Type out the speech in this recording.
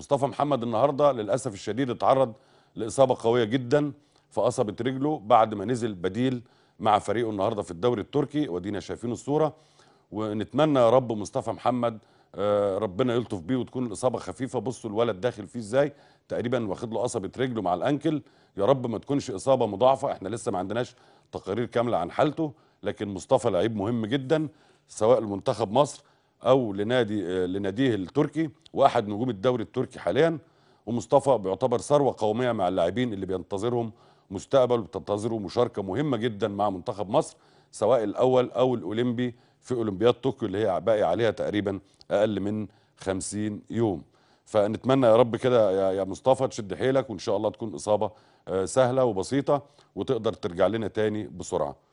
مصطفى محمد النهارده للاسف الشديد اتعرض لاصابه قويه جدا فاصبت رجله بعد ما نزل بديل مع فريقه النهارده في الدوري التركي وادينا شايفين الصوره ونتمنى يا رب مصطفى محمد آه، ربنا يلطف بيه وتكون الاصابه خفيفه بصوا الولد داخل فيه ازاي تقريبا واخد له قصبه رجله مع الانكل يا رب ما تكونش اصابه مضاعفه احنا لسه ما عندناش تقارير كامله عن حالته لكن مصطفى لعيب مهم جدا سواء لمنتخب مصر او لنادي لناديه التركي واحد نجوم الدوري التركي حاليا ومصطفى بيعتبر ثروه قوميه مع اللاعبين اللي بينتظرهم مستقبل وبتنتظره مشاركه مهمه جدا مع منتخب مصر سواء الاول او الاولمبي في اولمبياد طوكيو اللي هي باقي عليها تقريبا اقل من 50 يوم فنتمنى يا رب كده يا مصطفى تشد حيلك وان شاء الله تكون اصابه آه، سهله وبسيطه وتقدر ترجع لنا تاني بسرعه